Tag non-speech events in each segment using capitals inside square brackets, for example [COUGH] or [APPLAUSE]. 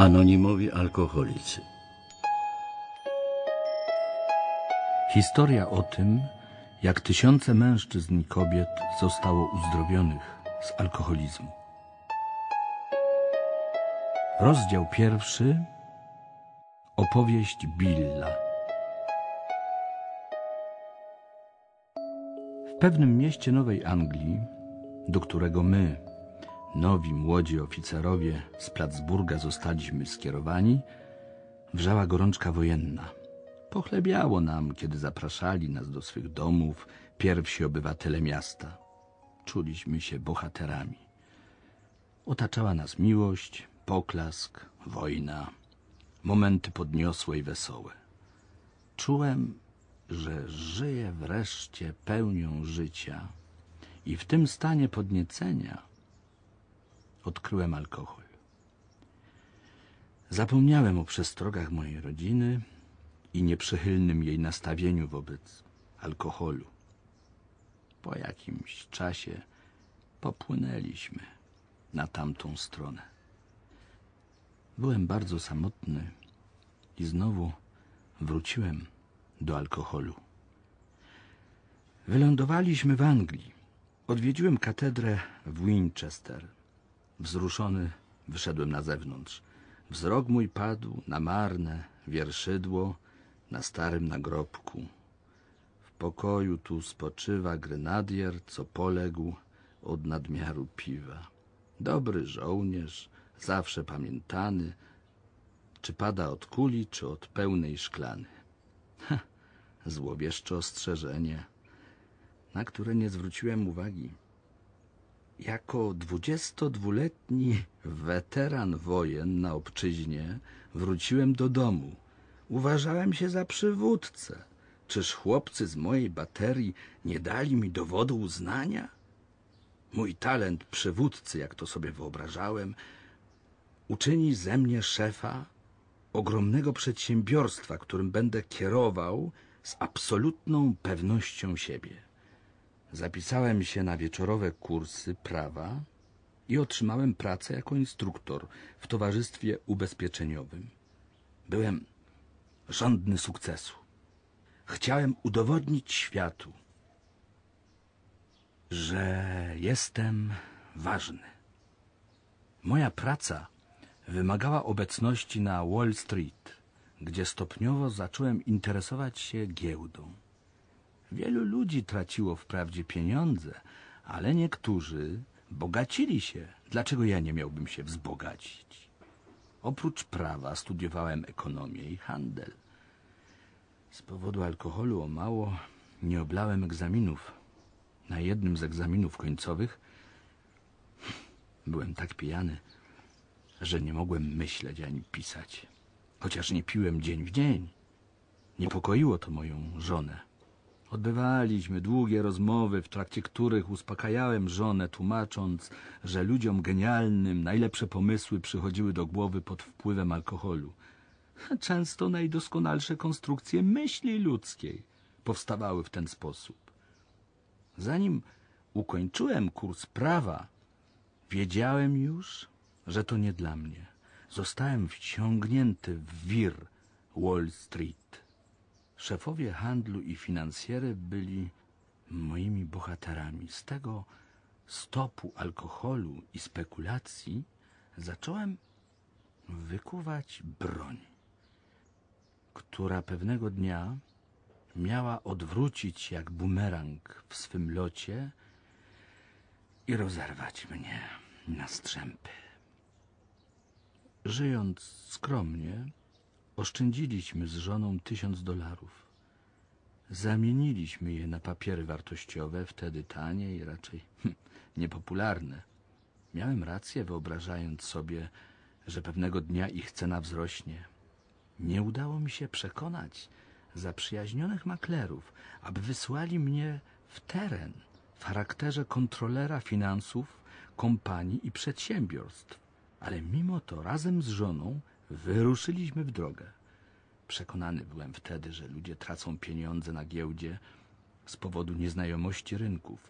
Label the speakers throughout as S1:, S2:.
S1: Anonimowi alkoholicy. Historia o tym, jak tysiące mężczyzn i kobiet zostało uzdrowionych z alkoholizmu. Rozdział pierwszy. Opowieść Billa. W pewnym mieście Nowej Anglii, do którego my, Nowi młodzi oficerowie z Placburga zostaliśmy skierowani, wrzała gorączka wojenna. Pochlebiało nam, kiedy zapraszali nas do swych domów pierwsi obywatele miasta. Czuliśmy się bohaterami. Otaczała nas miłość, poklask, wojna, momenty podniosłe i wesołe. Czułem, że żyję wreszcie pełnią życia i w tym stanie podniecenia – odkryłem alkohol. Zapomniałem o przestrogach mojej rodziny i nieprzychylnym jej nastawieniu wobec alkoholu. Po jakimś czasie popłynęliśmy na tamtą stronę. Byłem bardzo samotny i znowu wróciłem do alkoholu. Wylądowaliśmy w Anglii. Odwiedziłem katedrę w Winchester – Wzruszony wyszedłem na zewnątrz. Wzrok mój padł na marne wierszydło na starym nagrobku. W pokoju tu spoczywa grenadier, co poległ od nadmiaru piwa. Dobry żołnierz, zawsze pamiętany, czy pada od kuli, czy od pełnej szklany. Ha, złowieszcze ostrzeżenie, na które nie zwróciłem uwagi. Jako 22-letni weteran wojen na obczyźnie wróciłem do domu. Uważałem się za przywódcę. Czyż chłopcy z mojej baterii nie dali mi dowodu uznania? Mój talent przywódcy, jak to sobie wyobrażałem, uczyni ze mnie szefa ogromnego przedsiębiorstwa, którym będę kierował z absolutną pewnością siebie. Zapisałem się na wieczorowe kursy prawa i otrzymałem pracę jako instruktor w towarzystwie ubezpieczeniowym. Byłem żądny sukcesu. Chciałem udowodnić światu, że jestem ważny. Moja praca wymagała obecności na Wall Street, gdzie stopniowo zacząłem interesować się giełdą. Wielu ludzi traciło wprawdzie pieniądze, ale niektórzy bogacili się. Dlaczego ja nie miałbym się wzbogacić? Oprócz prawa studiowałem ekonomię i handel. Z powodu alkoholu o mało nie oblałem egzaminów. Na jednym z egzaminów końcowych byłem tak pijany, że nie mogłem myśleć ani pisać. Chociaż nie piłem dzień w dzień. Niepokoiło to moją żonę. Odbywaliśmy długie rozmowy, w trakcie których uspokajałem żonę, tłumacząc, że ludziom genialnym najlepsze pomysły przychodziły do głowy pod wpływem alkoholu. Często najdoskonalsze konstrukcje myśli ludzkiej powstawały w ten sposób. Zanim ukończyłem kurs prawa, wiedziałem już, że to nie dla mnie. Zostałem wciągnięty w wir Wall Street. Szefowie handlu i finansjery byli moimi bohaterami. Z tego stopu alkoholu i spekulacji zacząłem wykuwać broń, która pewnego dnia miała odwrócić jak bumerang w swym locie i rozerwać mnie na strzępy. Żyjąc skromnie, Oszczędziliśmy z żoną tysiąc dolarów. Zamieniliśmy je na papiery wartościowe, wtedy tanie i raczej hm, niepopularne. Miałem rację, wyobrażając sobie, że pewnego dnia ich cena wzrośnie. Nie udało mi się przekonać zaprzyjaźnionych maklerów, aby wysłali mnie w teren w charakterze kontrolera finansów, kompanii i przedsiębiorstw. Ale mimo to razem z żoną Wyruszyliśmy w drogę. Przekonany byłem wtedy, że ludzie tracą pieniądze na giełdzie z powodu nieznajomości rynków.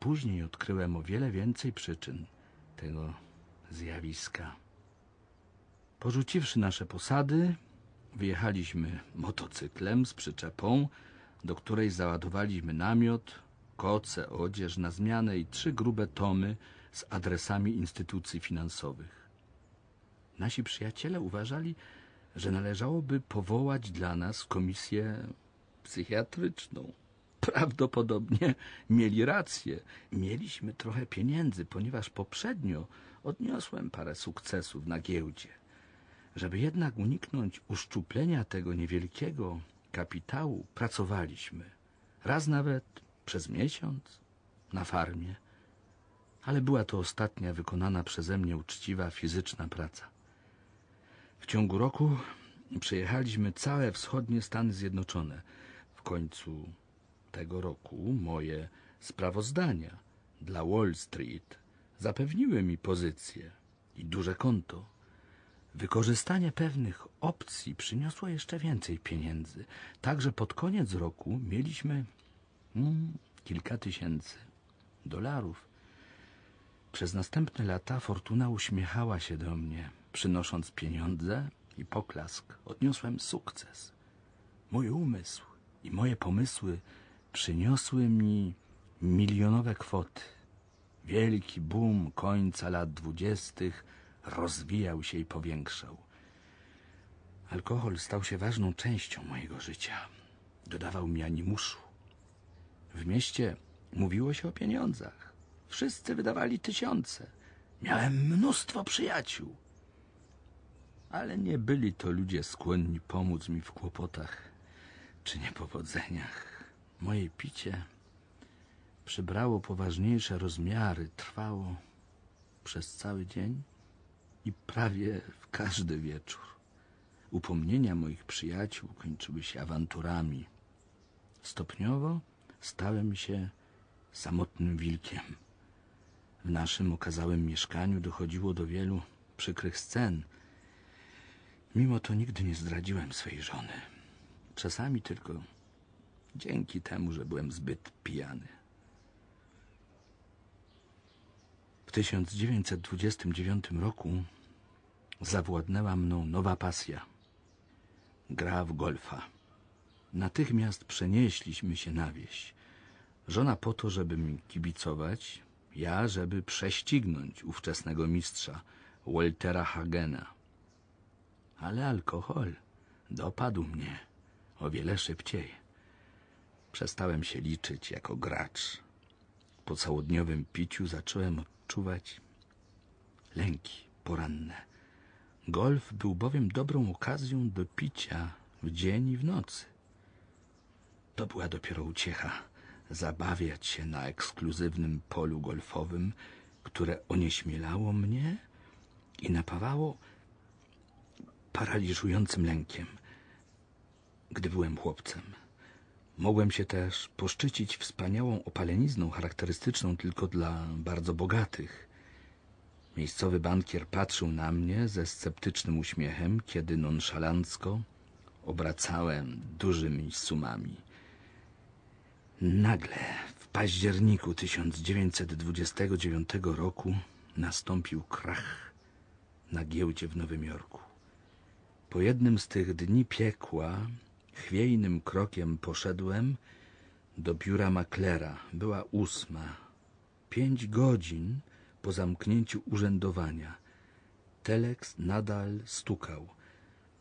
S1: Później odkryłem o wiele więcej przyczyn tego zjawiska. Porzuciwszy nasze posady, wyjechaliśmy motocyklem z przyczepą, do której załadowaliśmy namiot, koce, odzież na zmianę i trzy grube tomy z adresami instytucji finansowych. Nasi przyjaciele uważali, że należałoby powołać dla nas komisję psychiatryczną. Prawdopodobnie mieli rację. Mieliśmy trochę pieniędzy, ponieważ poprzednio odniosłem parę sukcesów na giełdzie. Żeby jednak uniknąć uszczuplenia tego niewielkiego kapitału, pracowaliśmy. Raz nawet przez miesiąc na farmie. Ale była to ostatnia wykonana przeze mnie uczciwa fizyczna praca. W ciągu roku przejechaliśmy całe wschodnie Stany Zjednoczone. W końcu tego roku moje sprawozdania dla Wall Street zapewniły mi pozycję i duże konto. Wykorzystanie pewnych opcji przyniosło jeszcze więcej pieniędzy, także pod koniec roku mieliśmy mm, kilka tysięcy dolarów. Przez następne lata fortuna uśmiechała się do mnie – Przynosząc pieniądze i poklask, odniosłem sukces. Mój umysł i moje pomysły przyniosły mi milionowe kwoty. Wielki boom końca lat dwudziestych rozwijał się i powiększał. Alkohol stał się ważną częścią mojego życia. Dodawał mi animuszu. W mieście mówiło się o pieniądzach. Wszyscy wydawali tysiące. Miałem mnóstwo przyjaciół ale nie byli to ludzie skłonni pomóc mi w kłopotach czy niepowodzeniach. Moje picie przybrało poważniejsze rozmiary, trwało przez cały dzień i prawie w każdy wieczór. Upomnienia moich przyjaciół kończyły się awanturami. Stopniowo stałem się samotnym wilkiem. W naszym okazałym mieszkaniu dochodziło do wielu przykrych scen – Mimo to nigdy nie zdradziłem swej żony. Czasami tylko dzięki temu, że byłem zbyt pijany. W 1929 roku zawładnęła mną nowa pasja gra w golfa. Natychmiast przenieśliśmy się na wieś. Żona po to, żeby mi kibicować, ja, żeby prześcignąć ówczesnego mistrza, Waltera Hagena ale alkohol dopadł mnie o wiele szybciej. Przestałem się liczyć jako gracz. Po całodniowym piciu zacząłem odczuwać lęki poranne. Golf był bowiem dobrą okazją do picia w dzień i w nocy. To była dopiero uciecha zabawiać się na ekskluzywnym polu golfowym, które onieśmielało mnie i napawało paraliżującym lękiem, gdy byłem chłopcem. Mogłem się też poszczycić wspaniałą opalenizną charakterystyczną tylko dla bardzo bogatych. Miejscowy bankier patrzył na mnie ze sceptycznym uśmiechem, kiedy nonszalancko obracałem dużymi sumami. Nagle w październiku 1929 roku nastąpił krach na giełdzie w Nowym Jorku. Po jednym z tych dni piekła, chwiejnym krokiem poszedłem do biura maklera. Była ósma. Pięć godzin po zamknięciu urzędowania. Teleks nadal stukał.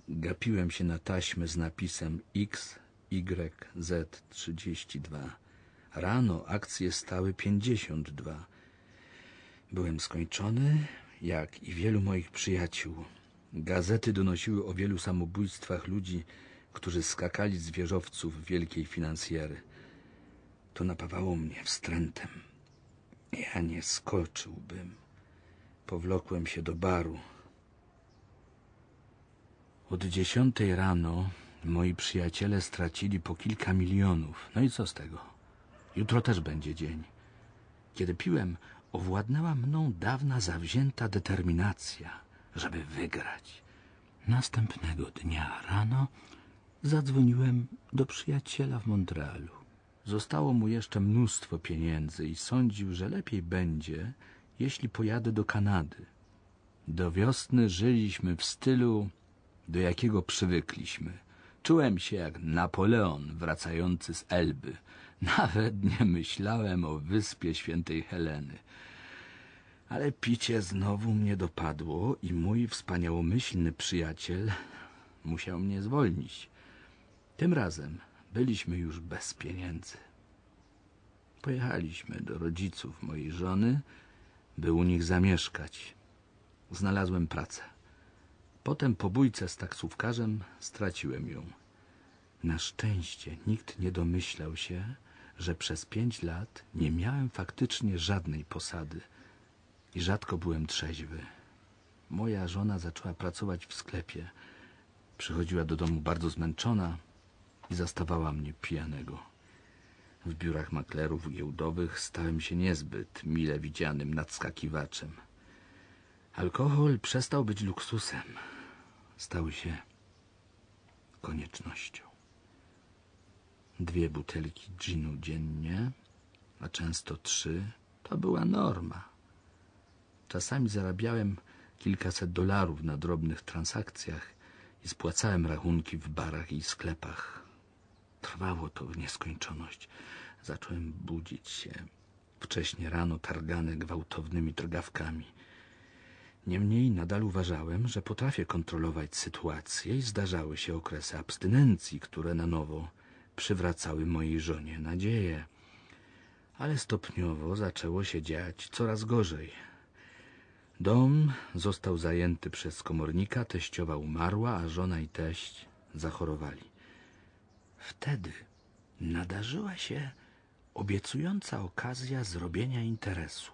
S1: Gapiłem się na taśmę z napisem X, Y, Z 32. Rano akcje stały 52. Byłem skończony, jak i wielu moich przyjaciół. Gazety donosiły o wielu samobójstwach ludzi, którzy skakali z wieżowców wielkiej finansjery. To napawało mnie wstrętem. Ja nie skoczyłbym. Powlokłem się do baru. Od dziesiątej rano moi przyjaciele stracili po kilka milionów. No i co z tego? Jutro też będzie dzień. Kiedy piłem, owładnęła mną dawna zawzięta determinacja – żeby wygrać. Następnego dnia rano zadzwoniłem do przyjaciela w Montrealu. Zostało mu jeszcze mnóstwo pieniędzy i sądził, że lepiej będzie, jeśli pojadę do Kanady. Do wiosny żyliśmy w stylu, do jakiego przywykliśmy. Czułem się jak Napoleon wracający z Elby. Nawet nie myślałem o wyspie świętej Heleny. Ale picie znowu mnie dopadło i mój wspaniałomyślny przyjaciel musiał mnie zwolnić. Tym razem byliśmy już bez pieniędzy. Pojechaliśmy do rodziców mojej żony, by u nich zamieszkać. Znalazłem pracę. Potem po bójce z taksówkarzem straciłem ją. Na szczęście nikt nie domyślał się, że przez pięć lat nie miałem faktycznie żadnej posady – i rzadko byłem trzeźwy. Moja żona zaczęła pracować w sklepie. Przychodziła do domu bardzo zmęczona i zastawała mnie pijanego. W biurach maklerów giełdowych stałem się niezbyt mile widzianym nadskakiwaczem. Alkohol przestał być luksusem. Stał się koniecznością. Dwie butelki ginu dziennie, a często trzy, to była norma. Czasami zarabiałem kilkaset dolarów na drobnych transakcjach i spłacałem rachunki w barach i sklepach. Trwało to w nieskończoność. Zacząłem budzić się. Wcześnie rano targany gwałtownymi drgawkami. Niemniej nadal uważałem, że potrafię kontrolować sytuację i zdarzały się okresy abstynencji, które na nowo przywracały mojej żonie nadzieję. Ale stopniowo zaczęło się dziać coraz gorzej. Dom został zajęty przez komornika, teściowa umarła, a żona i teść zachorowali. Wtedy nadarzyła się obiecująca okazja zrobienia interesu.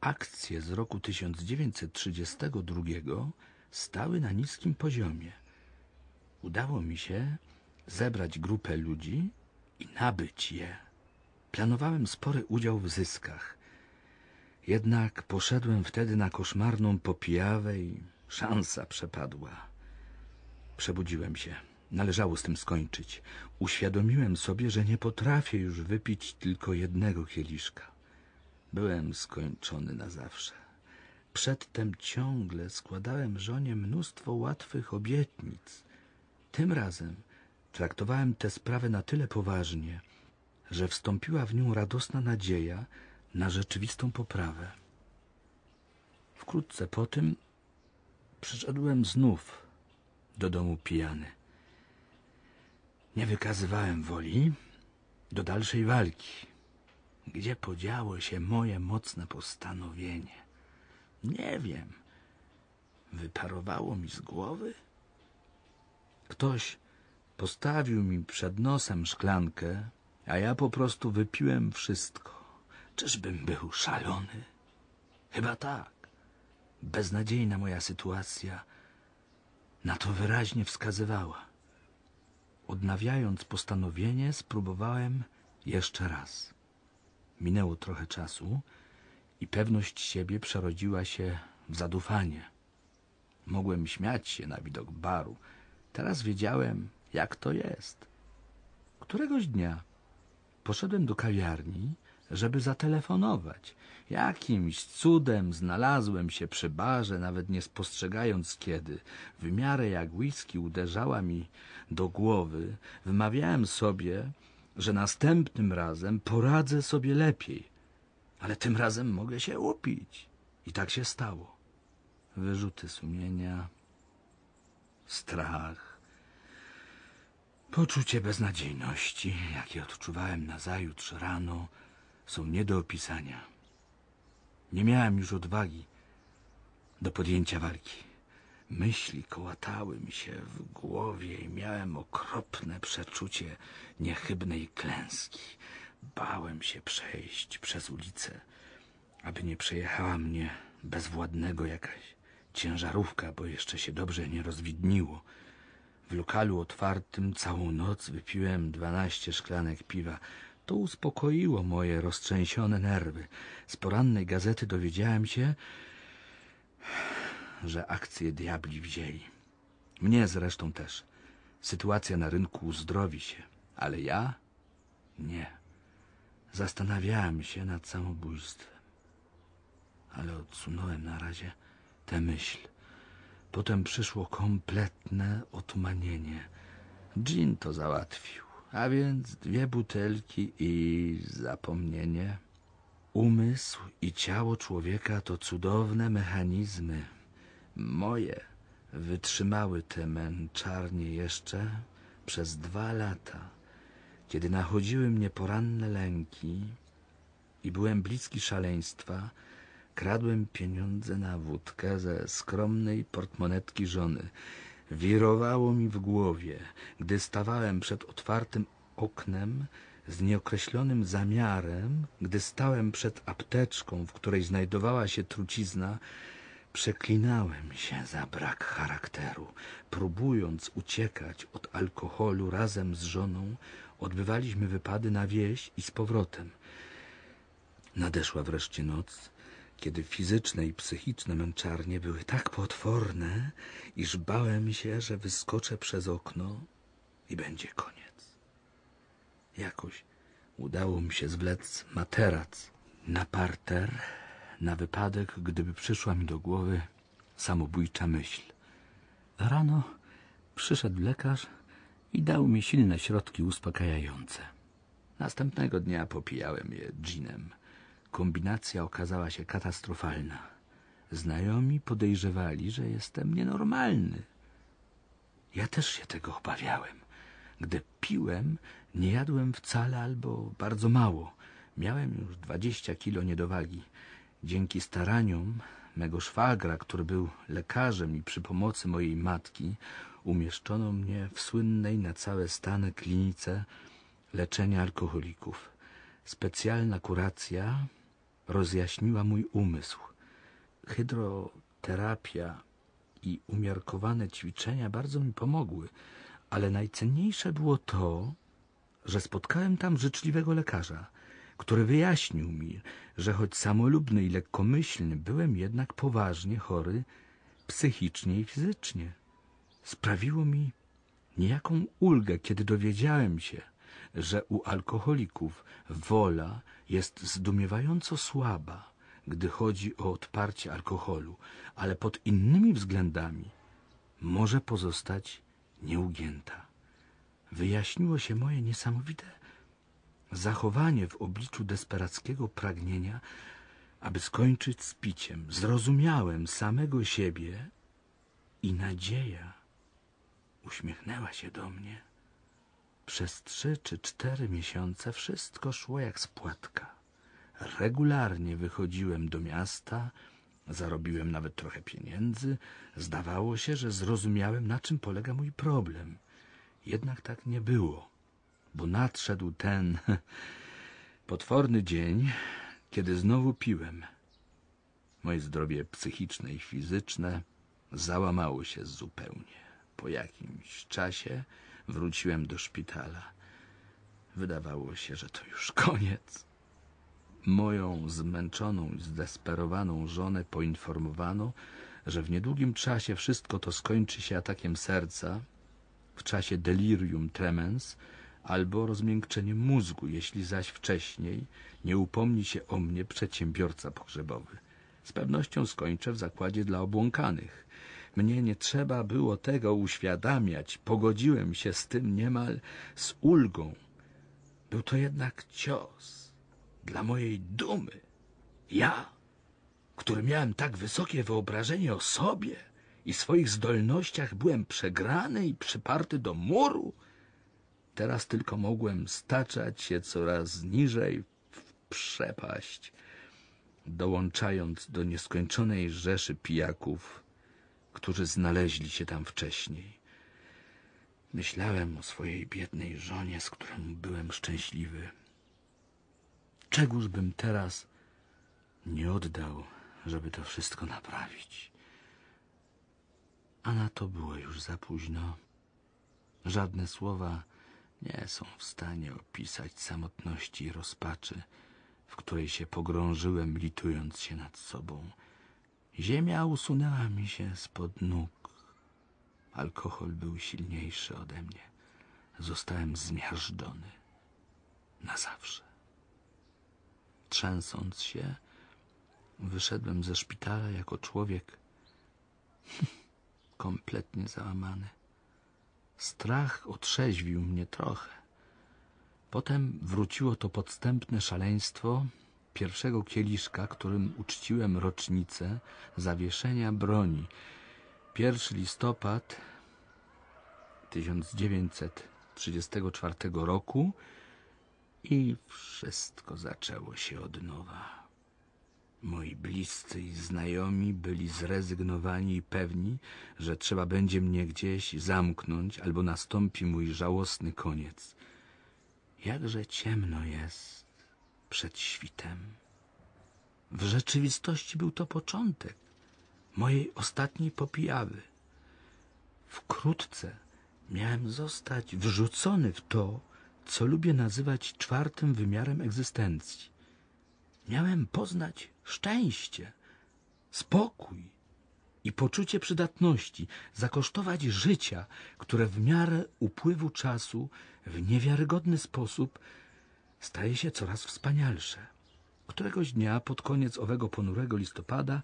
S1: Akcje z roku 1932 stały na niskim poziomie. Udało mi się zebrać grupę ludzi i nabyć je. Planowałem spory udział w zyskach. Jednak poszedłem wtedy na koszmarną popijawę i szansa przepadła. Przebudziłem się. Należało z tym skończyć. Uświadomiłem sobie, że nie potrafię już wypić tylko jednego kieliszka. Byłem skończony na zawsze. Przedtem ciągle składałem żonie mnóstwo łatwych obietnic. Tym razem traktowałem tę sprawę na tyle poważnie, że wstąpiła w nią radosna nadzieja, na rzeczywistą poprawę. Wkrótce po tym przyszedłem znów do domu pijany. Nie wykazywałem woli do dalszej walki. Gdzie podziało się moje mocne postanowienie? Nie wiem. Wyparowało mi z głowy? Ktoś postawił mi przed nosem szklankę, a ja po prostu wypiłem wszystko. Czyżbym był szalony? Chyba tak. Beznadziejna moja sytuacja na to wyraźnie wskazywała. Odnawiając postanowienie, spróbowałem jeszcze raz. Minęło trochę czasu i pewność siebie przerodziła się w zadufanie. Mogłem śmiać się na widok baru. Teraz wiedziałem, jak to jest. Któregoś dnia poszedłem do kawiarni żeby zatelefonować. Jakimś cudem znalazłem się przy barze, nawet nie spostrzegając kiedy. W miarę jak whisky uderzała mi do głowy, wymawiałem sobie, że następnym razem poradzę sobie lepiej, ale tym razem mogę się upić. I tak się stało. Wyrzuty sumienia, strach, poczucie beznadziejności, jakie odczuwałem nazajutrz rano, są nie do opisania. Nie miałem już odwagi do podjęcia walki. Myśli kołatały mi się w głowie i miałem okropne przeczucie niechybnej klęski. Bałem się przejść przez ulicę, aby nie przejechała mnie bezwładnego jakaś ciężarówka, bo jeszcze się dobrze nie rozwidniło. W lokalu otwartym całą noc wypiłem dwanaście szklanek piwa, to uspokoiło moje roztrzęsione nerwy. Z porannej gazety dowiedziałem się, że akcje diabli wzięli. Mnie zresztą też. Sytuacja na rynku uzdrowi się, ale ja nie. Zastanawiałem się nad samobójstwem, ale odsunąłem na razie tę myśl. Potem przyszło kompletne otumanienie. Jean to załatwił. A więc dwie butelki i zapomnienie. Umysł i ciało człowieka to cudowne mechanizmy. Moje wytrzymały te męczarnie jeszcze przez dwa lata, kiedy nachodziły mnie poranne lęki i byłem bliski szaleństwa, kradłem pieniądze na wódkę ze skromnej portmonetki żony wirowało mi w głowie, gdy stawałem przed otwartym oknem z nieokreślonym zamiarem, gdy stałem przed apteczką, w której znajdowała się trucizna, Przeklinałem się za brak charakteru. Próbując uciekać od alkoholu razem z żoną, odbywaliśmy wypady na wieś i z powrotem. Nadeszła wreszcie noc kiedy fizyczne i psychiczne męczarnie były tak potworne, iż bałem się, że wyskoczę przez okno i będzie koniec. Jakoś udało mi się zwlec materac na parter, na wypadek, gdyby przyszła mi do głowy samobójcza myśl. Rano przyszedł lekarz i dał mi silne środki uspokajające. Następnego dnia popijałem je ginem. Kombinacja okazała się katastrofalna. Znajomi podejrzewali, że jestem nienormalny. Ja też się tego obawiałem. Gdy piłem, nie jadłem wcale albo bardzo mało. Miałem już dwadzieścia kilo niedowagi. Dzięki staraniom mego szwagra, który był lekarzem i przy pomocy mojej matki, umieszczono mnie w słynnej na całe Stany klinice leczenia alkoholików. Specjalna kuracja rozjaśniła mój umysł. Hydroterapia i umiarkowane ćwiczenia bardzo mi pomogły, ale najcenniejsze było to, że spotkałem tam życzliwego lekarza, który wyjaśnił mi, że choć samolubny i lekkomyślny, byłem jednak poważnie chory psychicznie i fizycznie. Sprawiło mi niejaką ulgę, kiedy dowiedziałem się, że u alkoholików wola jest zdumiewająco słaba, gdy chodzi o odparcie alkoholu, ale pod innymi względami może pozostać nieugięta. Wyjaśniło się moje niesamowite zachowanie w obliczu desperackiego pragnienia, aby skończyć z piciem. Zrozumiałem samego siebie i nadzieja uśmiechnęła się do mnie. Przez trzy czy cztery miesiące wszystko szło jak z płatka. Regularnie wychodziłem do miasta, zarobiłem nawet trochę pieniędzy. Zdawało się, że zrozumiałem, na czym polega mój problem. Jednak tak nie było, bo nadszedł ten [LAUGHS] potworny dzień, kiedy znowu piłem. Moje zdrowie psychiczne i fizyczne załamało się zupełnie. Po jakimś czasie wróciłem do szpitala. Wydawało się, że to już koniec. Moją zmęczoną i zdesperowaną żonę poinformowano, że w niedługim czasie wszystko to skończy się atakiem serca, w czasie delirium tremens albo rozmiękczeniem mózgu, jeśli zaś wcześniej nie upomni się o mnie przedsiębiorca pogrzebowy. Z pewnością skończę w zakładzie dla obłąkanych. Mnie nie trzeba było tego uświadamiać. Pogodziłem się z tym niemal z ulgą. Był to jednak cios dla mojej dumy. Ja, który miałem tak wysokie wyobrażenie o sobie i swoich zdolnościach, byłem przegrany i przyparty do muru. Teraz tylko mogłem staczać się coraz niżej w przepaść, dołączając do nieskończonej rzeszy pijaków którzy znaleźli się tam wcześniej. Myślałem o swojej biednej żonie, z którą byłem szczęśliwy. Czegóż bym teraz nie oddał, żeby to wszystko naprawić? A na to było już za późno. Żadne słowa nie są w stanie opisać samotności i rozpaczy, w której się pogrążyłem, litując się nad sobą – Ziemia usunęła mi się spod nóg. Alkohol był silniejszy ode mnie. Zostałem zmiażdżony. Na zawsze. Trzęsąc się, wyszedłem ze szpitala jako człowiek [LAUGHS] kompletnie załamany. Strach otrzeźwił mnie trochę. Potem wróciło to podstępne szaleństwo, pierwszego kieliszka, którym uczciłem rocznicę zawieszenia broni. 1 listopad 1934 roku i wszystko zaczęło się od nowa. Moi bliscy i znajomi byli zrezygnowani i pewni, że trzeba będzie mnie gdzieś zamknąć albo nastąpi mój żałosny koniec. Jakże ciemno jest przed świtem. W rzeczywistości był to początek mojej ostatniej popijawy. Wkrótce miałem zostać wrzucony w to, co lubię nazywać czwartym wymiarem egzystencji. Miałem poznać szczęście, spokój i poczucie przydatności, zakosztować życia, które w miarę upływu czasu w niewiarygodny sposób staje się coraz wspanialsze. Któregoś dnia pod koniec owego ponurego listopada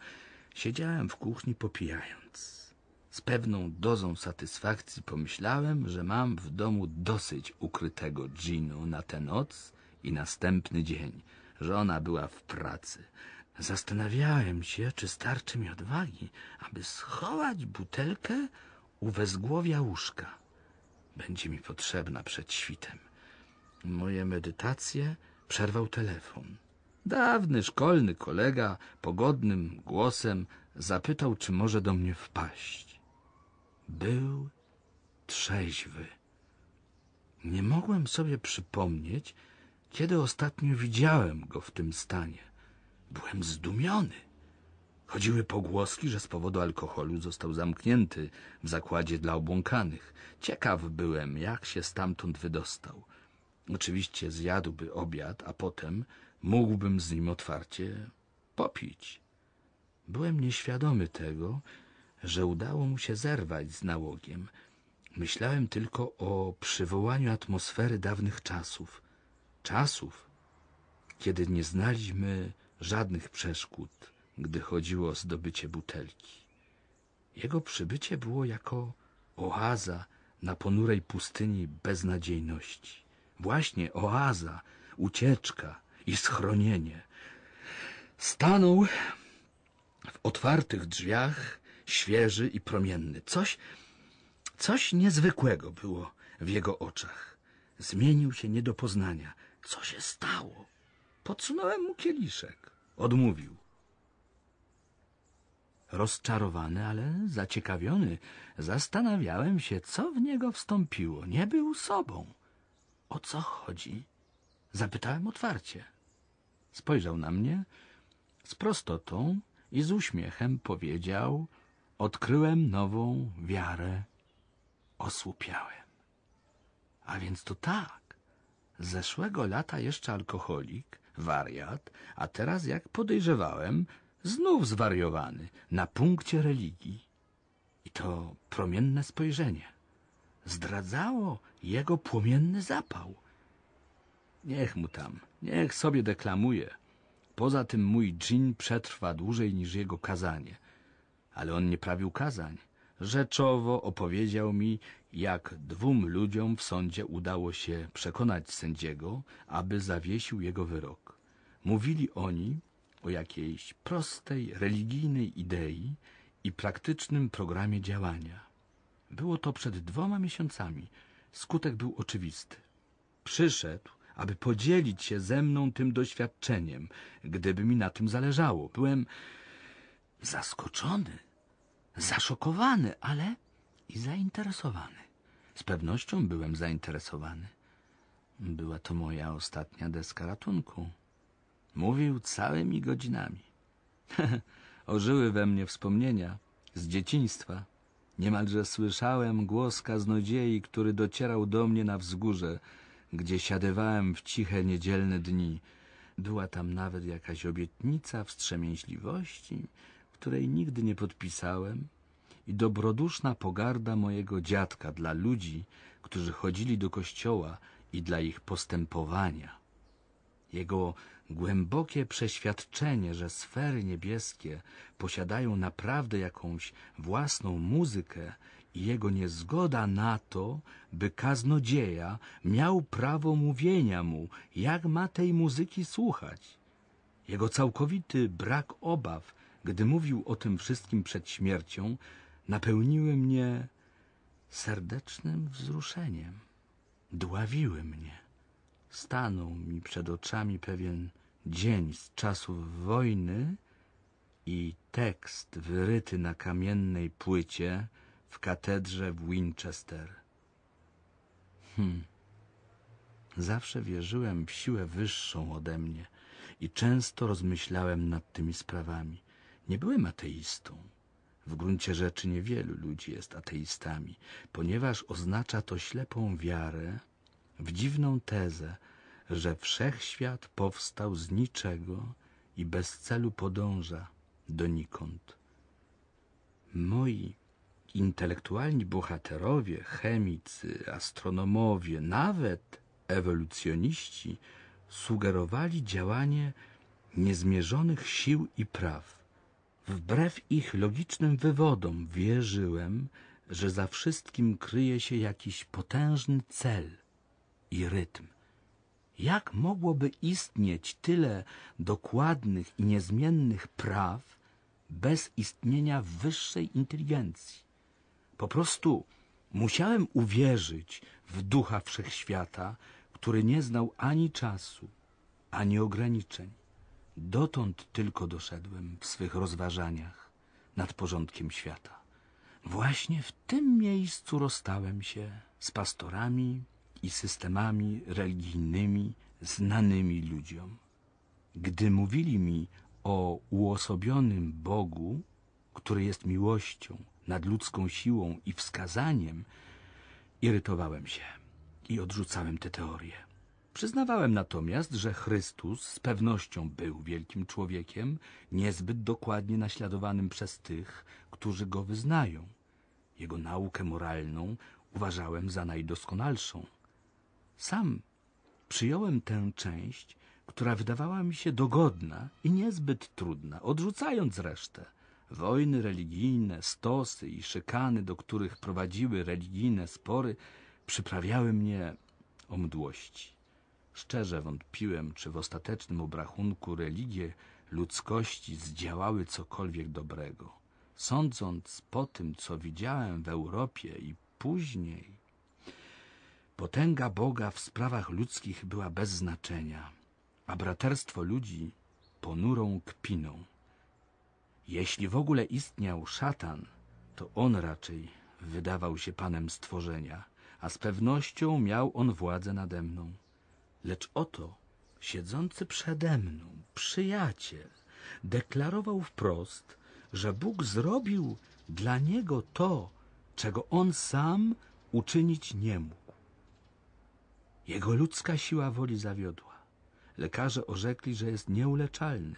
S1: siedziałem w kuchni popijając. Z pewną dozą satysfakcji pomyślałem, że mam w domu dosyć ukrytego dżinu na tę noc i następny dzień, że ona była w pracy. Zastanawiałem się, czy starczy mi odwagi, aby schować butelkę u wezgłowia łóżka. Będzie mi potrzebna przed świtem. Moje medytacje przerwał telefon. Dawny szkolny kolega pogodnym głosem zapytał, czy może do mnie wpaść. Był trzeźwy. Nie mogłem sobie przypomnieć, kiedy ostatnio widziałem go w tym stanie. Byłem zdumiony. Chodziły pogłoski, że z powodu alkoholu został zamknięty w zakładzie dla obłąkanych. Ciekaw byłem, jak się stamtąd wydostał. Oczywiście zjadłby obiad, a potem mógłbym z nim otwarcie popić. Byłem nieświadomy tego, że udało mu się zerwać z nałogiem. Myślałem tylko o przywołaniu atmosfery dawnych czasów. Czasów, kiedy nie znaliśmy żadnych przeszkód, gdy chodziło o zdobycie butelki. Jego przybycie było jako oaza na ponurej pustyni beznadziejności. Właśnie oaza, ucieczka i schronienie. Stanął w otwartych drzwiach, świeży i promienny. Coś, coś niezwykłego było w jego oczach. Zmienił się nie do poznania. Co się stało? Podsunąłem mu kieliszek. Odmówił. Rozczarowany, ale zaciekawiony, zastanawiałem się, co w niego wstąpiło. Nie był sobą. O co chodzi? Zapytałem otwarcie. Spojrzał na mnie z prostotą i z uśmiechem powiedział Odkryłem nową wiarę. Osłupiałem. A więc to tak. Zeszłego lata jeszcze alkoholik, wariat, a teraz, jak podejrzewałem, znów zwariowany, na punkcie religii. I to promienne spojrzenie zdradzało jego płomienny zapał. Niech mu tam, niech sobie deklamuje. Poza tym mój dżin przetrwa dłużej niż jego kazanie. Ale on nie prawił kazań. Rzeczowo opowiedział mi, jak dwóm ludziom w sądzie udało się przekonać sędziego, aby zawiesił jego wyrok. Mówili oni o jakiejś prostej, religijnej idei i praktycznym programie działania. Było to przed dwoma miesiącami. Skutek był oczywisty. Przyszedł, aby podzielić się ze mną tym doświadczeniem, gdyby mi na tym zależało. Byłem zaskoczony, zaszokowany, ale i zainteresowany. Z pewnością byłem zainteresowany. Była to moja ostatnia deska ratunku. Mówił całymi godzinami. [LAUGHS] Ożyły we mnie wspomnienia z dzieciństwa. Niemalże słyszałem głos kaznodziei, który docierał do mnie na wzgórze, gdzie siadywałem w ciche niedzielne dni. Była tam nawet jakaś obietnica wstrzemięźliwości, której nigdy nie podpisałem i dobroduszna pogarda mojego dziadka dla ludzi, którzy chodzili do kościoła i dla ich postępowania. Jego głębokie przeświadczenie, że sfery niebieskie posiadają naprawdę jakąś własną muzykę i jego niezgoda na to, by kaznodzieja miał prawo mówienia mu, jak ma tej muzyki słuchać. Jego całkowity brak obaw, gdy mówił o tym wszystkim przed śmiercią, napełniły mnie serdecznym wzruszeniem. Dławiły mnie. Stanął mi przed oczami pewien dzień z czasów wojny i tekst wyryty na kamiennej płycie w katedrze w Winchester. Hm. Zawsze wierzyłem w siłę wyższą ode mnie i często rozmyślałem nad tymi sprawami. Nie byłem ateistą. W gruncie rzeczy niewielu ludzi jest ateistami, ponieważ oznacza to ślepą wiarę w dziwną tezę, że wszechświat powstał z niczego i bez celu podąża donikąd. Moi intelektualni bohaterowie, chemicy, astronomowie, nawet ewolucjoniści sugerowali działanie niezmierzonych sił i praw. Wbrew ich logicznym wywodom wierzyłem, że za wszystkim kryje się jakiś potężny cel i rytm. Jak mogłoby istnieć tyle dokładnych i niezmiennych praw bez istnienia wyższej inteligencji? Po prostu musiałem uwierzyć w ducha wszechświata, który nie znał ani czasu, ani ograniczeń. Dotąd tylko doszedłem w swych rozważaniach nad porządkiem świata. Właśnie w tym miejscu rozstałem się z pastorami i systemami religijnymi znanymi ludziom. Gdy mówili mi o uosobionym Bogu, który jest miłością, nadludzką siłą i wskazaniem, irytowałem się i odrzucałem te teorie. Przyznawałem natomiast, że Chrystus z pewnością był wielkim człowiekiem, niezbyt dokładnie naśladowanym przez tych, którzy go wyznają. Jego naukę moralną uważałem za najdoskonalszą. Sam przyjąłem tę część, która wydawała mi się dogodna i niezbyt trudna, odrzucając resztę. Wojny religijne, stosy i szykany, do których prowadziły religijne spory, przyprawiały mnie o mdłości. Szczerze wątpiłem, czy w ostatecznym obrachunku religie ludzkości zdziałały cokolwiek dobrego. Sądząc po tym, co widziałem w Europie i później, Potęga Boga w sprawach ludzkich była bez znaczenia, a braterstwo ludzi ponurą kpiną. Jeśli w ogóle istniał szatan, to on raczej wydawał się panem stworzenia, a z pewnością miał on władzę nade mną. Lecz oto siedzący przede mną przyjaciel deklarował wprost, że Bóg zrobił dla niego to, czego on sam uczynić nie mógł. Jego ludzka siła woli zawiodła. Lekarze orzekli, że jest nieuleczalny.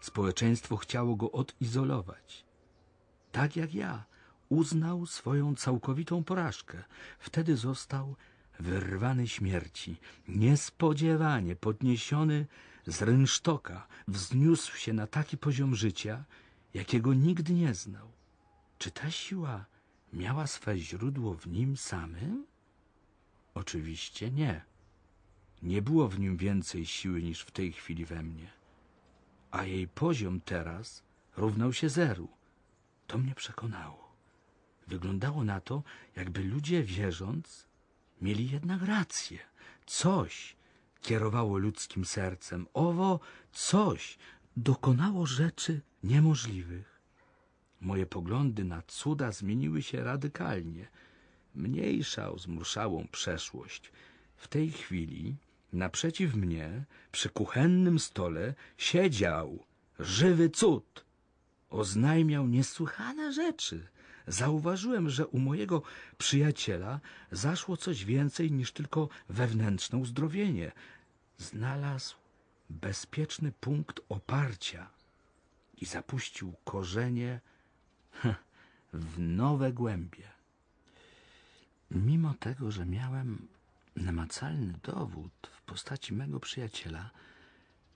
S1: Społeczeństwo chciało go odizolować. Tak jak ja, uznał swoją całkowitą porażkę. Wtedy został wyrwany śmierci, niespodziewanie podniesiony z rynsztoka, wzniósł się na taki poziom życia, jakiego nigdy nie znał. Czy ta siła miała swe źródło w nim samym? Oczywiście nie. Nie było w nim więcej siły niż w tej chwili we mnie. A jej poziom teraz równał się zeru. To mnie przekonało. Wyglądało na to, jakby ludzie wierząc mieli jednak rację. Coś kierowało ludzkim sercem. Owo coś dokonało rzeczy niemożliwych. Moje poglądy na cuda zmieniły się radykalnie – o zmurszałą przeszłość. W tej chwili naprzeciw mnie przy kuchennym stole siedział żywy cud. Oznajmiał niesłychane rzeczy. Zauważyłem, że u mojego przyjaciela zaszło coś więcej niż tylko wewnętrzne uzdrowienie. Znalazł bezpieczny punkt oparcia i zapuścił korzenie [LAUGHS] w nowe głębie. Mimo tego, że miałem namacalny dowód w postaci mego przyjaciela,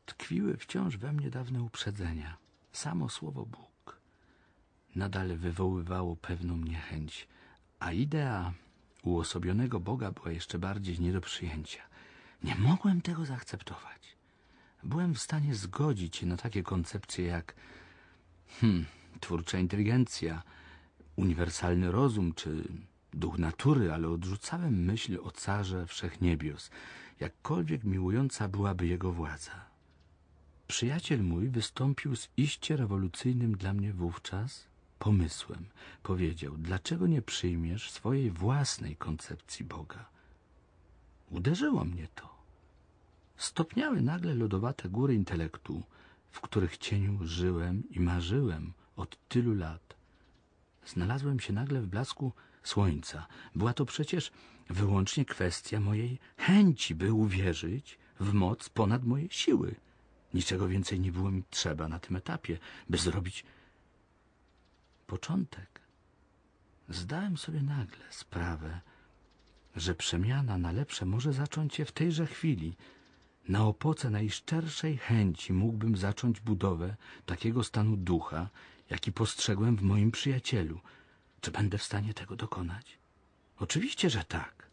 S1: tkwiły wciąż we mnie dawne uprzedzenia. Samo słowo Bóg nadal wywoływało pewną niechęć, a idea uosobionego Boga była jeszcze bardziej nie do przyjęcia. Nie mogłem tego zaakceptować. Byłem w stanie zgodzić się na takie koncepcje jak hmm, twórcza inteligencja, uniwersalny rozum czy duch natury, ale odrzucałem myśl o carze wszechniebios, jakkolwiek miłująca byłaby jego władza. Przyjaciel mój wystąpił z iście rewolucyjnym dla mnie wówczas pomysłem. Powiedział, dlaczego nie przyjmiesz swojej własnej koncepcji Boga? Uderzyło mnie to. Stopniały nagle lodowate góry intelektu, w których cieniu żyłem i marzyłem od tylu lat. Znalazłem się nagle w blasku słońca. Była to przecież wyłącznie kwestia mojej chęci, by uwierzyć w moc ponad moje siły. Niczego więcej nie było mi trzeba na tym etapie, by zrobić początek. Zdałem sobie nagle sprawę, że przemiana na lepsze może zacząć się w tejże chwili. Na opoce najszczerszej chęci mógłbym zacząć budowę takiego stanu ducha, jaki postrzegłem w moim przyjacielu – czy będę w stanie tego dokonać? Oczywiście, że tak.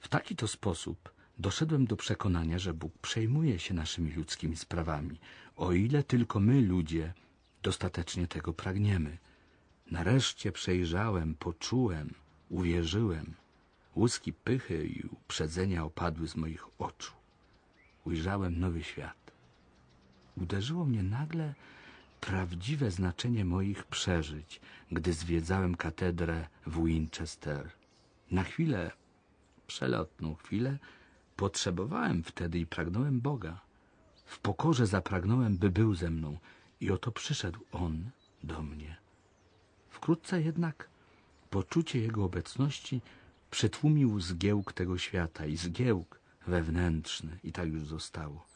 S1: W taki to sposób doszedłem do przekonania, że Bóg przejmuje się naszymi ludzkimi sprawami, o ile tylko my, ludzie, dostatecznie tego pragniemy. Nareszcie przejrzałem, poczułem, uwierzyłem. Łuski pychy i uprzedzenia opadły z moich oczu. Ujrzałem nowy świat. Uderzyło mnie nagle, prawdziwe znaczenie moich przeżyć, gdy zwiedzałem katedrę w Winchester. Na chwilę, przelotną chwilę, potrzebowałem wtedy i pragnąłem Boga. W pokorze zapragnąłem, by był ze mną i oto przyszedł On do mnie. Wkrótce jednak poczucie Jego obecności przytłumił zgiełk tego świata i zgiełk wewnętrzny i tak już zostało.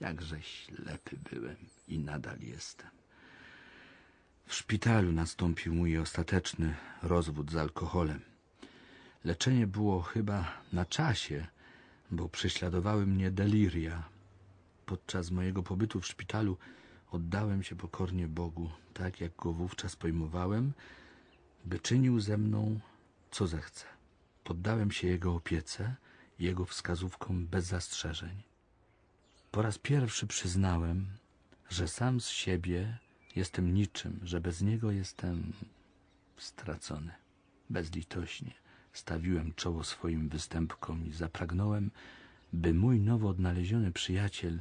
S1: Jakże ślepy byłem i nadal jestem. W szpitalu nastąpił mój ostateczny rozwód z alkoholem. Leczenie było chyba na czasie, bo prześladowały mnie deliria. Podczas mojego pobytu w szpitalu oddałem się pokornie Bogu, tak jak go wówczas pojmowałem, by czynił ze mną, co zechce. Poddałem się jego opiece, jego wskazówkom bez zastrzeżeń. Po raz pierwszy przyznałem, że sam z siebie jestem niczym, że bez Niego jestem stracony. Bezlitośnie stawiłem czoło swoim występkom i zapragnąłem, by mój nowo odnaleziony przyjaciel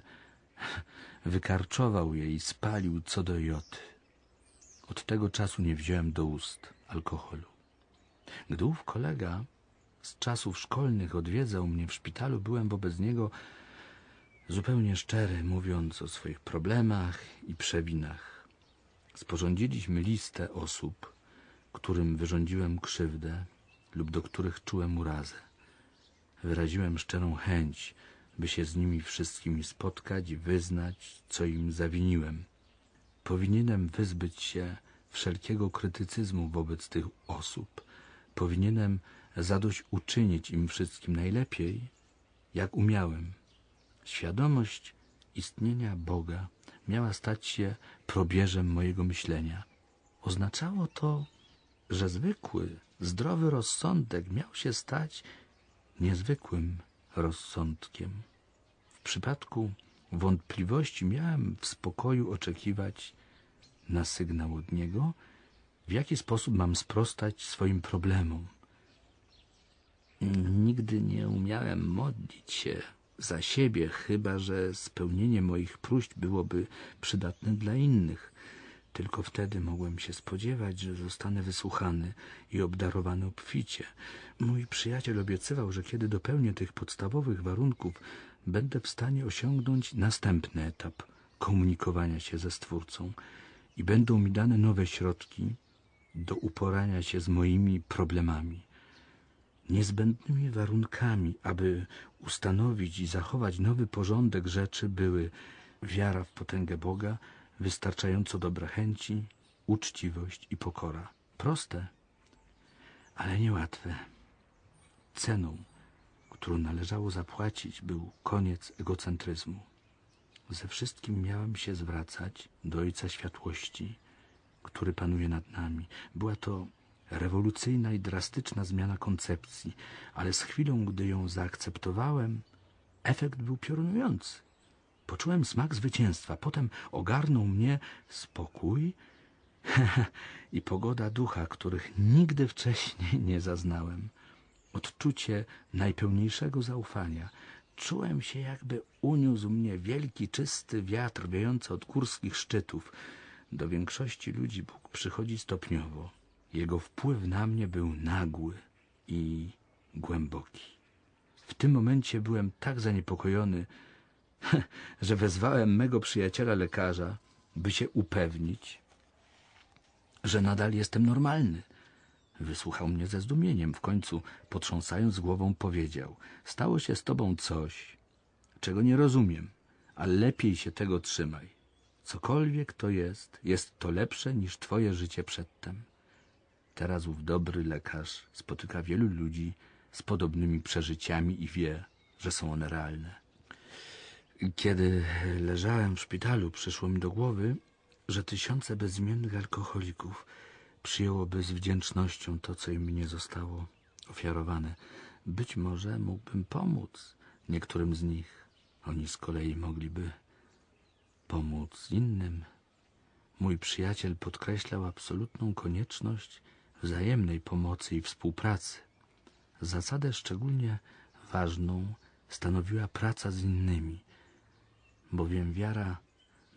S1: [LAUGHS] wykarczował je i spalił co do joty. Od tego czasu nie wziąłem do ust alkoholu. Gdy ów kolega z czasów szkolnych odwiedzał mnie w szpitalu, byłem wobec niego zupełnie szczery, mówiąc o swoich problemach i przewinach. Sporządziliśmy listę osób, którym wyrządziłem krzywdę lub do których czułem urazę. Wyraziłem szczerą chęć, by się z nimi wszystkimi spotkać i wyznać, co im zawiniłem. Powinienem wyzbyć się wszelkiego krytycyzmu wobec tych osób. Powinienem zadość uczynić im wszystkim najlepiej, jak umiałem. Świadomość istnienia Boga miała stać się probierzem mojego myślenia. Oznaczało to, że zwykły, zdrowy rozsądek miał się stać niezwykłym rozsądkiem. W przypadku wątpliwości miałem w spokoju oczekiwać na sygnał od niego, w jaki sposób mam sprostać swoim problemom. Nigdy nie umiałem modlić się za siebie, chyba że spełnienie moich próśb byłoby przydatne dla innych. Tylko wtedy mogłem się spodziewać, że zostanę wysłuchany i obdarowany obficie. Mój przyjaciel obiecywał, że kiedy dopełnię tych podstawowych warunków, będę w stanie osiągnąć następny etap komunikowania się ze Stwórcą i będą mi dane nowe środki do uporania się z moimi problemami. Niezbędnymi warunkami, aby ustanowić i zachować nowy porządek rzeczy były wiara w potęgę Boga, wystarczająco dobre chęci, uczciwość i pokora. Proste, ale niełatwe. Ceną, którą należało zapłacić, był koniec egocentryzmu. Ze wszystkim miałem się zwracać do Ojca Światłości, który panuje nad nami. Była to rewolucyjna i drastyczna zmiana koncepcji, ale z chwilą, gdy ją zaakceptowałem, efekt był piorunujący. Poczułem smak zwycięstwa, potem ogarnął mnie spokój [LAUGHS] i pogoda ducha, których nigdy wcześniej nie zaznałem. Odczucie najpełniejszego zaufania. Czułem się, jakby uniósł mnie wielki, czysty wiatr wiejący od górskich szczytów. Do większości ludzi Bóg przychodzi stopniowo jego wpływ na mnie był nagły i głęboki. W tym momencie byłem tak zaniepokojony, [LAUGHS] że wezwałem mego przyjaciela lekarza, by się upewnić, że nadal jestem normalny. Wysłuchał mnie ze zdumieniem. W końcu, potrząsając głową, powiedział – stało się z tobą coś, czego nie rozumiem, ale lepiej się tego trzymaj. Cokolwiek to jest, jest to lepsze niż twoje życie przedtem. Teraz ów dobry lekarz spotyka wielu ludzi z podobnymi przeżyciami i wie, że są one realne. Kiedy leżałem w szpitalu, przyszło mi do głowy, że tysiące bezimiennych alkoholików przyjęłoby z wdzięcznością to, co im nie zostało ofiarowane. Być może mógłbym pomóc niektórym z nich. Oni z kolei mogliby pomóc innym. Mój przyjaciel podkreślał absolutną konieczność wzajemnej pomocy i współpracy. Zasadę szczególnie ważną stanowiła praca z innymi, bowiem wiara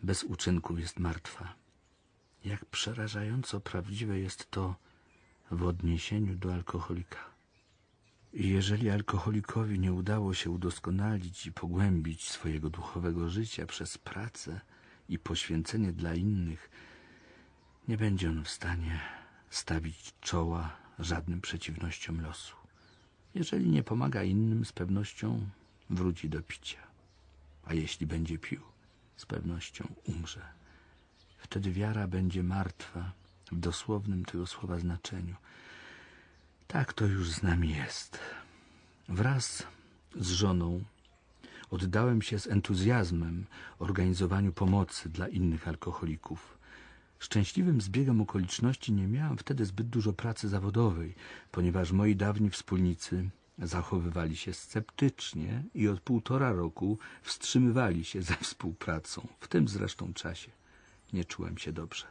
S1: bez uczynku jest martwa. Jak przerażająco prawdziwe jest to w odniesieniu do alkoholika. I jeżeli alkoholikowi nie udało się udoskonalić i pogłębić swojego duchowego życia przez pracę i poświęcenie dla innych, nie będzie on w stanie stawić czoła żadnym przeciwnościom losu. Jeżeli nie pomaga innym, z pewnością wróci do picia. A jeśli będzie pił, z pewnością umrze. Wtedy wiara będzie martwa w dosłownym tego słowa znaczeniu. Tak to już z nami jest. Wraz z żoną oddałem się z entuzjazmem organizowaniu pomocy dla innych alkoholików. Szczęśliwym zbiegiem okoliczności nie miałam wtedy zbyt dużo pracy zawodowej, ponieważ moi dawni wspólnicy zachowywali się sceptycznie i od półtora roku wstrzymywali się ze współpracą. W tym zresztą czasie nie czułem się dobrze.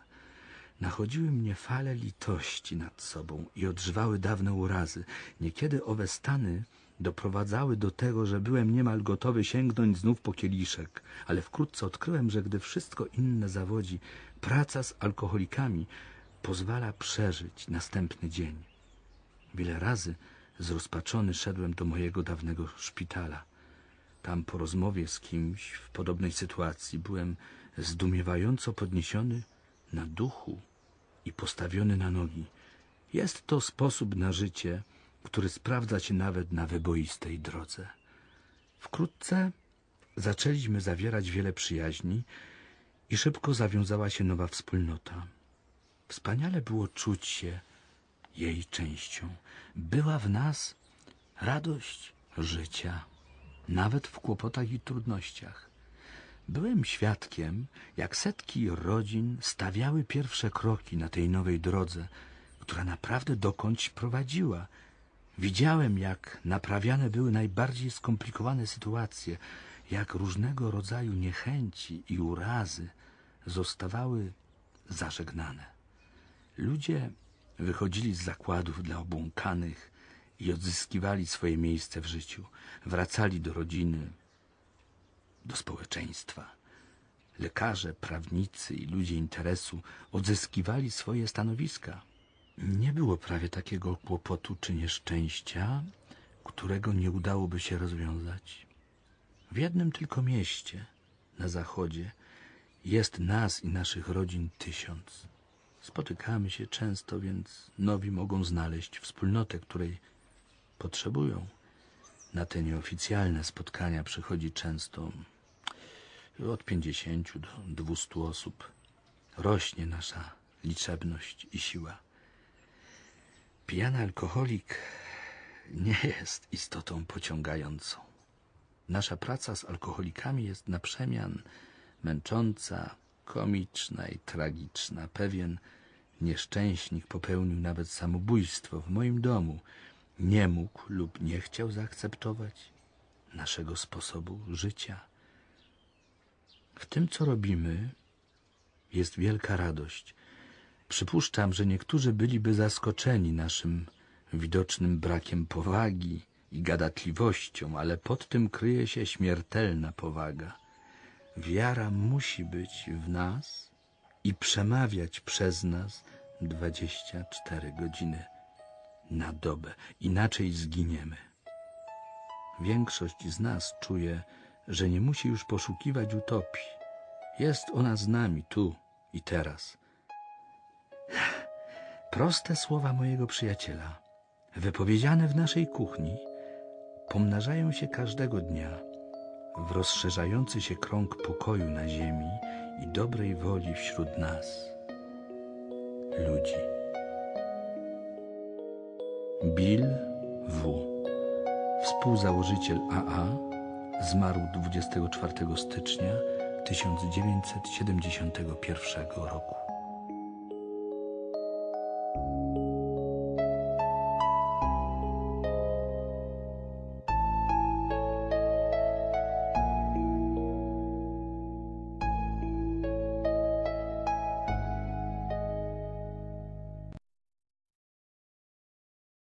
S1: Nachodziły mnie fale litości nad sobą i odżywały dawne urazy. Niekiedy owe stany doprowadzały do tego, że byłem niemal gotowy sięgnąć znów po kieliszek, ale wkrótce odkryłem, że gdy wszystko inne zawodzi, Praca z alkoholikami pozwala przeżyć następny dzień. Wiele razy zrozpaczony szedłem do mojego dawnego szpitala. Tam po rozmowie z kimś w podobnej sytuacji byłem zdumiewająco podniesiony na duchu i postawiony na nogi. Jest to sposób na życie, który sprawdza się nawet na wyboistej drodze. Wkrótce zaczęliśmy zawierać wiele przyjaźni i szybko zawiązała się nowa wspólnota. Wspaniale było czuć się jej częścią. Była w nas radość życia, nawet w kłopotach i trudnościach. Byłem świadkiem, jak setki rodzin stawiały pierwsze kroki na tej nowej drodze, która naprawdę dokądś prowadziła. Widziałem, jak naprawiane były najbardziej skomplikowane sytuacje – jak różnego rodzaju niechęci i urazy zostawały zażegnane. Ludzie wychodzili z zakładów dla obłąkanych i odzyskiwali swoje miejsce w życiu, wracali do rodziny, do społeczeństwa. Lekarze, prawnicy i ludzie interesu odzyskiwali swoje stanowiska. Nie było prawie takiego kłopotu czy nieszczęścia, którego nie udałoby się rozwiązać. W jednym tylko mieście na zachodzie jest nas i naszych rodzin tysiąc. Spotykamy się często, więc nowi mogą znaleźć wspólnotę, której potrzebują. Na te nieoficjalne spotkania przychodzi często od 50 do 200 osób. Rośnie nasza liczebność i siła. Pijany alkoholik nie jest istotą pociągającą. Nasza praca z alkoholikami jest na przemian męcząca, komiczna i tragiczna. Pewien nieszczęśnik popełnił nawet samobójstwo w moim domu. Nie mógł lub nie chciał zaakceptować naszego sposobu życia. W tym, co robimy, jest wielka radość. Przypuszczam, że niektórzy byliby zaskoczeni naszym widocznym brakiem powagi, i gadatliwością, ale pod tym kryje się śmiertelna powaga. Wiara musi być w nas i przemawiać przez nas 24 godziny na dobę, inaczej zginiemy. Większość z nas czuje, że nie musi już poszukiwać utopii. Jest ona z nami tu i teraz. Proste słowa mojego przyjaciela, wypowiedziane w naszej kuchni, pomnażają się każdego dnia w rozszerzający się krąg pokoju na ziemi i dobrej woli wśród nas, ludzi. Bill W., współzałożyciel AA, zmarł 24 stycznia 1971 roku.